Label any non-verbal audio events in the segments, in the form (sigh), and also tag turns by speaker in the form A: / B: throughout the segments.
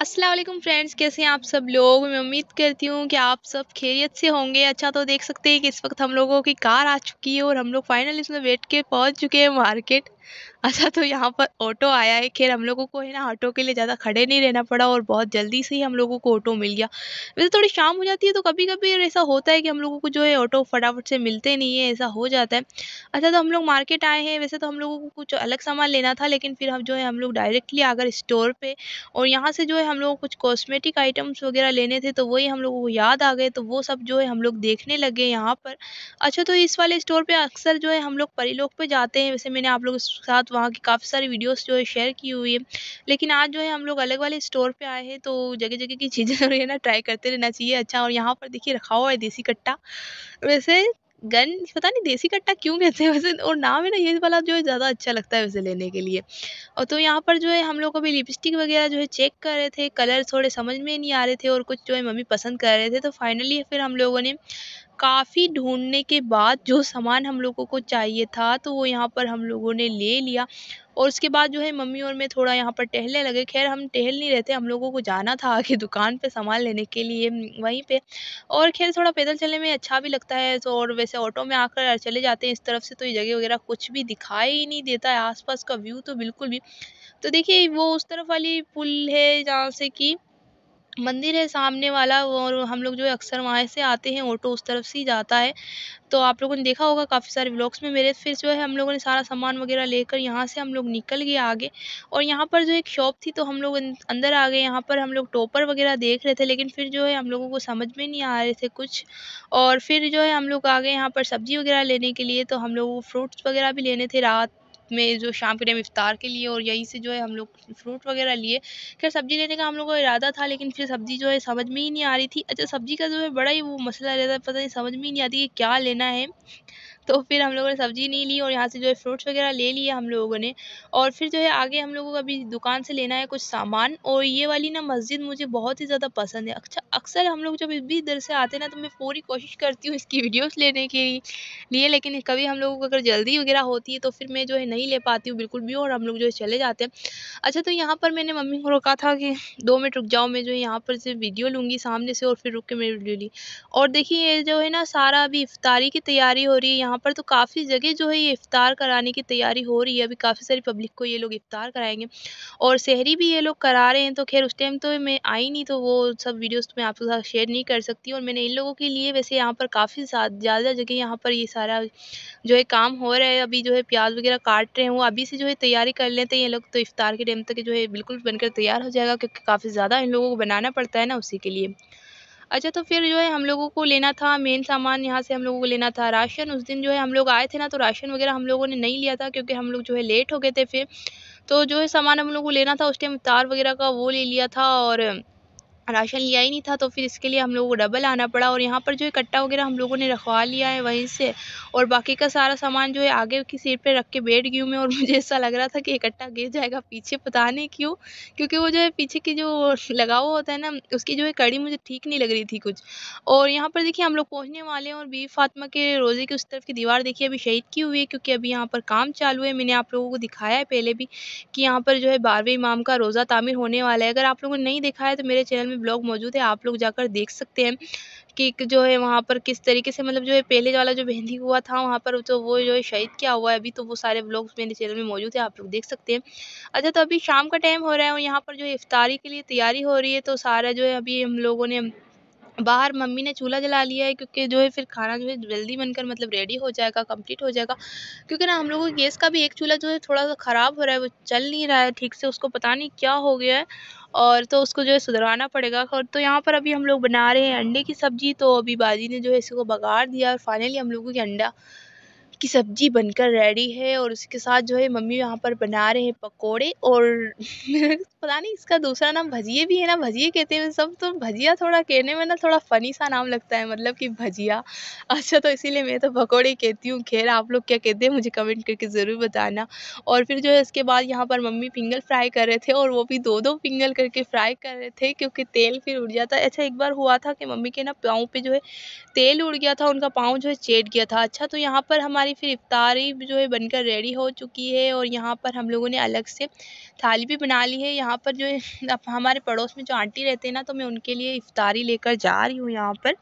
A: Aslam friends कैसे हैं आप सब लोग मैं उम्मीद करती हूँ कि आप सब खैरियत से होंगे अच्छा तो देख सकते हैं कि इस वक्त हम लोगों की कार आ चुकी है और हम लोग फाइनली इसमें बैठ के पहुँच चुके हैं मार्केट अच्छा तो यहाँ पर ऑटो आया है खैर हम लोगों को है ना ऑटो के लिए ज़्यादा खड़े नहीं रहना पड़ा और बहुत जल्दी से ही हम लोगों को ऑटो मिल गया वैसे थोड़ी शाम हो जाती है तो कभी कभी ऐसा होता है कि हम लोगों को जो है ऑटो फटाफट से मिलते नहीं है ऐसा हो जाता है अच्छा तो हम लोग मार्केट आए हैं वैसे तो हम लोगों को कुछ अलग सामान लेना था लेकिन फिर हम जो है हम लोग डायरेक्टली आकर स्टोर पे और यहाँ से जो है हम लोग कुछ कॉस्मेटिक आइटम्स वगैरह लेने थे तो वही हम लोगों को याद आ गए तो वो सब जो है हम लोग देखने लगे यहाँ पर अच्छा तो इस वाले स्टोर पर अक्सर जो है हम लोग परीलोक पर जाते हैं वैसे मैंने आप लोगों के साथ वहाँ की काफ़ी सारी वीडियोज़ जो है शेयर की हुई है लेकिन आज जो है हम लोग अलग वाले स्टोर पर आए हैं तो जगह जगह की चीज़ें (laughs) जो है ना ट्राई करते रहना चाहिए अच्छा और यहाँ पर देखिए रखा हुआ है देसी कट्टा वैसे गन पता नहीं देसी कट्टा क्यों कहते हैं वैसे और नाम है ना ये वाला जो है ज़्यादा अच्छा लगता है वैसे लेने के लिए और तो यहाँ पर जो है हम लोग अभी लिपस्टिक वगैरह जो है चेक कर रहे थे कलर थोड़े समझ में नहीं आ रहे थे और कुछ जो है मम्मी पसंद कर रहे थे तो फाइनली फिर हम लोगों ने काफ़ी ढूँढने के बाद जो सामान हम लोगों को चाहिए था तो वो यहाँ पर हम लोगों ने ले लिया और उसके बाद जो है मम्मी और मैं थोड़ा यहाँ पर टहलने लगे खैर हम टहल नहीं रहते हम लोगों को जाना था आगे (laughs) दुकान पे सामान लेने के लिए वहीं पे और खैर थोड़ा पैदल चलने में अच्छा भी लगता है तो और वैसे ऑटो में आकर चले जाते हैं इस तरफ से तो ये जगह वगैरह कुछ भी दिखाई ही नहीं देता है आसपास का व्यू तो बिल्कुल भी तो देखिए वो उस तरफ वाली पुल है जहाँ से कि मंदिर है सामने वाला और हम लोग जो है अक्सर वहाँ से आते हैं ऑटो उस तरफ से ही जाता है तो आप लोगों ने देखा होगा काफ़ी सारे व्लॉग्स में मेरे फिर जो है हम लोगों ने सारा सामान वगैरह लेकर यहाँ से हम लोग निकल गए आगे और यहाँ पर जो एक शॉप थी तो हम लोग अं, अंदर आ गए यहाँ पर हम लोग टोपर वगैरह देख रहे थे लेकिन फिर जो है हम लोगों को समझ में नहीं आ रहे थे कुछ और फिर जो है हम लोग आ गए यहाँ पर सब्ज़ी वगैरह लेने के लिए तो हम लोग फ्रूट्स वगैरह भी लेने थे रात में जो शाम के टाइम इफ़्तार के लिए और यहीं से जो है हम लोग फ्रूट वगैरह लिए खैर सब्ज़ी लेने का हम लोग का इरादा था लेकिन फिर सब्ज़ी जो है समझ में ही नहीं आ रही थी अच्छा सब्ज़ी का जो है बड़ा ही वो मसला रहता है पता नहीं समझ में ही नहीं आती कि क्या लेना है तो फिर हम लोगों ने सब्ज़ी नहीं ली और यहाँ से जो है फ्रूट्स वगैरह ले लिए हम लोगों ने और फिर जो है आगे हम लोगों को अभी दुकान से लेना है कुछ सामान और ये वाली ना मस्जिद मुझे बहुत ही ज़्यादा पसंद है अच्छा अक्सर हम लोग जब भी इधर से आते हैं ना तो मैं पूरी कोशिश करती हूँ इसकी वीडियोस लेने के लिए लेकिन कभी हम लोगों को अगर जल्दी वगैरह होती है तो फिर मैं जो है नहीं ले पाती हूँ बिल्कुल भी और हम लोग जो है चले जाते हैं अच्छा तो यहाँ पर मैंने मम्मी को रोका था कि दो मिनट रुक जाओ मैं जो है यहाँ पर से वीडियो लूँगी सामने से और फिर रुक के मैं वीडियो ली और देखिए ये जो है ना सारा अभी इफ़ारी की तैयारी हो रही है यहाँ पर तो काफ़ी जगह जो है ये इफ़ार कराने की तैयारी हो रही है अभी काफ़ी सारी पब्लिक को ये लोग इफ़ार कराएँगे और शहरी भी ये लोग करा रहे हैं तो खैर उस टाइम तो मैं आई नहीं तो वो सब वीडियोज़ तो मैं आपके साथ शेयर नहीं कर सकती और मैंने इन लोगों के लिए वैसे यहाँ पर काफ़ी ज़्यादा जगह यहाँ पर ये सारा जो है काम हो रहा है अभी जो है प्याज वगैरह काट रहे हैं वो अभी से जो है तैयारी कर लेते हैं ये लोग तो इफ्तार के टाइम तक जो है बिल्कुल बनकर तैयार हो जाएगा क्योंकि काफ़ी ज़्यादा इन लोगों को बनाना पड़ता है ना उसी के लिए अच्छा तो फिर जो है हम लोगों को लेना था मेन सामान यहाँ से हम लोगों को लेना था राशन उस दिन जो है हम लोग आए थे ना तो राशन वगैरह हम लोगों ने नहीं लिया था क्योंकि हम लोग जो है लेट हो गए थे फिर तो जो है सामान हम लोगों को लेना था उस टाइम तार वगैरह का वो ले लिया था और राशन लिया ही नहीं था तो फिर इसके लिए हम लोगों को डबल आना पड़ा और यहाँ पर जो इकट्ठा वगैरह हम लोगों ने रखवा लिया है वहीं से और बाकी का सारा सामान जो है आगे की सीट पर रख के बैठ गई हूँ मैं और (laughs) मुझे ऐसा लग रहा था कि इकट्ठा गिर जाएगा पीछे पता नहीं क्यों क्योंकि वो जो है पीछे की जो (laughs) लगाव होता है ना उसकी जो है कड़ी मुझे ठीक नहीं लग रही थी कुछ और यहाँ पर देखिए हम लोग पहुँचने वाले हैं और बी फातमा के रोज़े की उस तरफ की दीवार देखिए अभी शहीद की हुई है क्योंकि अभी यहाँ पर काम चालू है मैंने आप लोगों को दिखाया है पहले भी कि यहाँ पर जो है बारहवें इमाम का रोज़ा तामीर होने वाला है अगर आप लोगों ने नहीं देखा है तो मेरे चैनल में ब्लॉग मौजूद है आप लोग जाकर देख सकते हैं कि जो है वहाँ पर किस तरीके से मतलब जो है पहले वाला जो मेहंदी हुआ था वहाँ पर तो वो जो है शहीद क्या हुआ है अभी तो वो सारे ब्लॉग्स मेरे चैनल में मौजूद है आप लोग देख सकते हैं अच्छा तो अभी शाम का टाइम हो रहा है और यहाँ पर जो है इफ्तारी के लिए तैयारी हो रही है तो सारा जो है अभी हम लोगों ने बाहर मम्मी ने चूल्हा जला लिया है क्योंकि जो है फिर खाना जो है जल्दी बनकर मतलब रेडी हो जाएगा कंप्लीट हो जाएगा क्योंकि ना हम लोगों को गैस का भी एक चूल्हा जो है थोड़ा सा ख़राब हो रहा है वो चल नहीं रहा है ठीक से उसको पता नहीं क्या हो गया है और तो उसको जो है सुधरवाना पड़ेगा और तो यहाँ पर अभी हम लोग बना रहे हैं अंडे की सब्ज़ी तो अभी बाजी ने जो है इसको बगाड़ दिया और फाइनली हम लोगों की अंडा की सब्ज़ी बनकर रेडी है और उसके साथ जो है मम्मी यहाँ पर बना रहे हैं पकोड़े और (laughs) पता नहीं इसका दूसरा नाम भजिए भी है ना भजिए कहते हैं सब तो भजिया थोड़ा कहने में ना थोड़ा फ़नी सा नाम लगता है मतलब कि भजिया अच्छा तो इसीलिए मैं तो पकौड़े कहती हूँ खैर आप लोग क्या कहते हैं मुझे कमेंट करके ज़रूर बताना और फिर जो है इसके बाद यहाँ पर मम्मी पिंगल फ्राई कर रहे थे और वो भी दो दो पिंगल करके फ्राई कर रहे थे क्योंकि तेल फिर उड़ जाता अच्छा एक बार हुआ था कि मम्मी के ना पाँव पर जो है तेल उड़ गया था उनका पाँव जो है चेट गया था अच्छा तो यहाँ पर हमारी फिर इफ्तारी जो है बनकर रेडी हो चुकी है और यहाँ पर हम लोगों ने अलग से थाली भी बना ली है यहाँ यहाँ पर जो हमारे पड़ोस में जो आंटी रहते हैं ना तो मैं उनके लिए इफ़्तारी लेकर जा रही हूँ यहाँ पर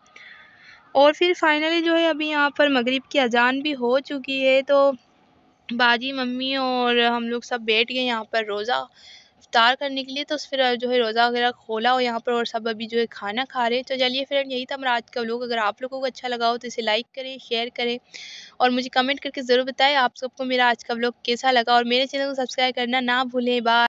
A: और फिर फाइनली जो है अभी यहाँ पर मगरिब की अजान भी हो चुकी है तो बाजी मम्मी और हम लोग सब बैठ गए यहाँ पर रोज़ा इफ्तार करने के लिए तो फिर जो है रोज़ा वगैरह खोला हो यहाँ पर और सब अभी जो है खाना खा रहे हैं तो चलिए फ्रेंड यही था हमारा आज का लोग अगर आप लोगों को अच्छा लगा हो तो इसे लाइक करें शेयर करें और मुझे कमेंट करके ज़रूर बताएं आप सबको मेरा आज का लोग कैसा लगा और मेरे चैनल को सब्सक्राइब करना ना भूलें बाय